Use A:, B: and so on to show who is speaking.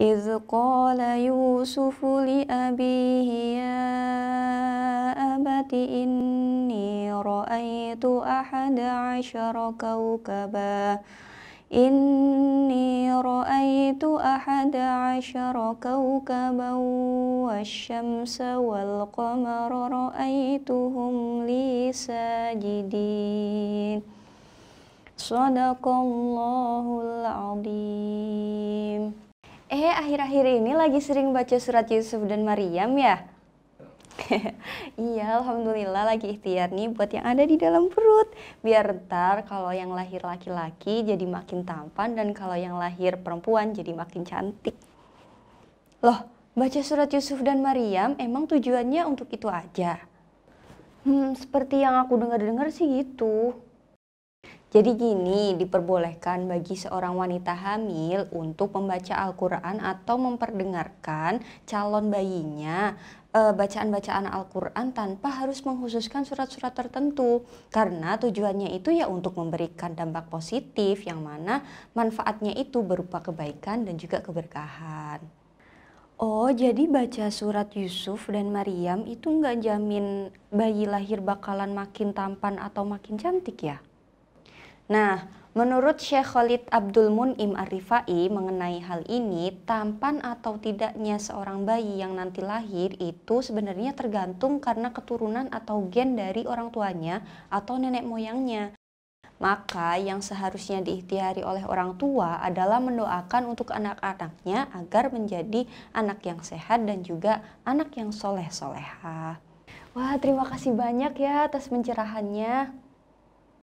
A: إذ قال يوسف لأبيه يا أبت إني رأيت أحد عشر كوكبا إني رأيت أحد عشر كوكبا والشمس والقمر رأيتهم لي ساجدين صدق الله العظيم akhir-akhir ini lagi sering baca surat Yusuf dan Maryam ya? iya, alhamdulillah lagi ikhtiar nih buat yang ada di dalam perut. Biar ntar kalau yang lahir laki-laki jadi makin tampan dan kalau yang lahir perempuan jadi makin cantik. Loh, baca surat Yusuf dan Maryam emang tujuannya untuk itu aja? Hmm, seperti yang aku dengar-dengar sih gitu. Jadi gini, diperbolehkan bagi seorang wanita hamil untuk membaca Al-Quran atau memperdengarkan calon bayinya eh, bacaan-bacaan Al-Quran tanpa harus menghususkan surat-surat tertentu karena tujuannya itu ya untuk memberikan dampak positif yang mana manfaatnya itu berupa kebaikan dan juga keberkahan. Oh, jadi baca surat Yusuf dan Maryam itu nggak jamin bayi lahir bakalan makin tampan atau makin cantik ya? Nah, menurut Syekh Khalid Abdul Mun'im Arifai mengenai hal ini, tampan atau tidaknya seorang bayi yang nanti lahir itu sebenarnya tergantung karena keturunan atau gen dari orang tuanya atau nenek moyangnya. Maka yang seharusnya diikhtiari oleh orang tua adalah mendoakan untuk anak-anaknya agar menjadi anak yang sehat dan juga anak yang soleh-soleha. Wah, terima kasih banyak ya atas pencerahannya.